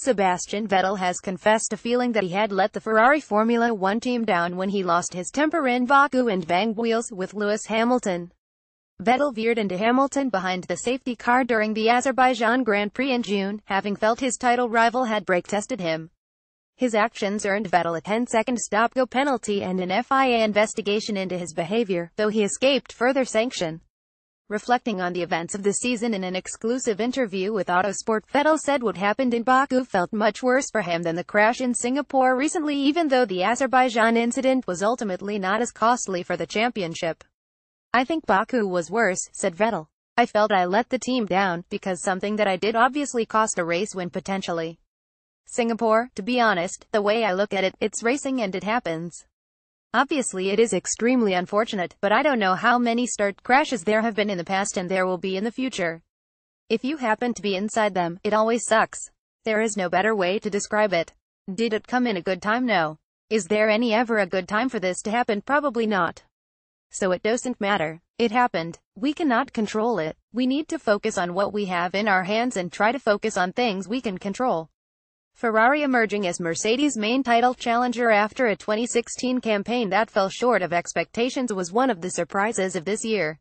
Sebastian Vettel has confessed to feeling that he had let the Ferrari Formula One team down when he lost his temper in Baku and banged wheels with Lewis Hamilton. Vettel veered into Hamilton behind the safety car during the Azerbaijan Grand Prix in June, having felt his title rival had brake-tested him. His actions earned Vettel a 10-second stop-go penalty and an FIA investigation into his behavior, though he escaped further sanction. Reflecting on the events of the season in an exclusive interview with Autosport, Vettel said what happened in Baku felt much worse for him than the crash in Singapore recently even though the Azerbaijan incident was ultimately not as costly for the championship. I think Baku was worse, said Vettel. I felt I let the team down, because something that I did obviously cost a race win potentially. Singapore, to be honest, the way I look at it, it's racing and it happens. Obviously it is extremely unfortunate, but I don't know how many start crashes there have been in the past and there will be in the future. If you happen to be inside them, it always sucks. There is no better way to describe it. Did it come in a good time? No. Is there any ever a good time for this to happen? Probably not. So it doesn't matter. It happened. We cannot control it. We need to focus on what we have in our hands and try to focus on things we can control. Ferrari emerging as Mercedes' main title challenger after a 2016 campaign that fell short of expectations was one of the surprises of this year.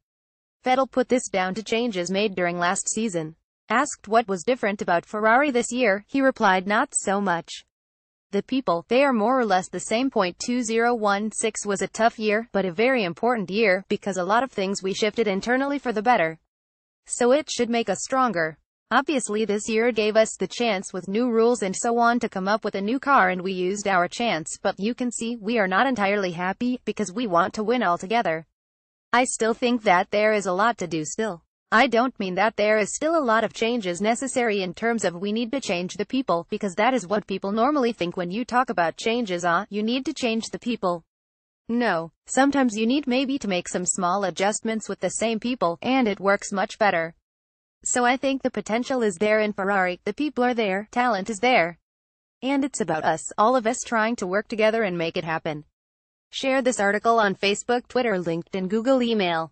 Vettel put this down to changes made during last season. Asked what was different about Ferrari this year, he replied not so much. The people, they are more or less the same. 2016 was a tough year, but a very important year, because a lot of things we shifted internally for the better. So it should make us stronger. Obviously this year gave us the chance with new rules and so on to come up with a new car and we used our chance but you can see, we are not entirely happy, because we want to win altogether. I still think that there is a lot to do still. I don't mean that there is still a lot of changes necessary in terms of we need to change the people, because that is what people normally think when you talk about changes ah, uh, you need to change the people. No, sometimes you need maybe to make some small adjustments with the same people, and it works much better. So I think the potential is there in Ferrari, the people are there, talent is there. And it's about us, all of us trying to work together and make it happen. Share this article on Facebook, Twitter, LinkedIn, Google email.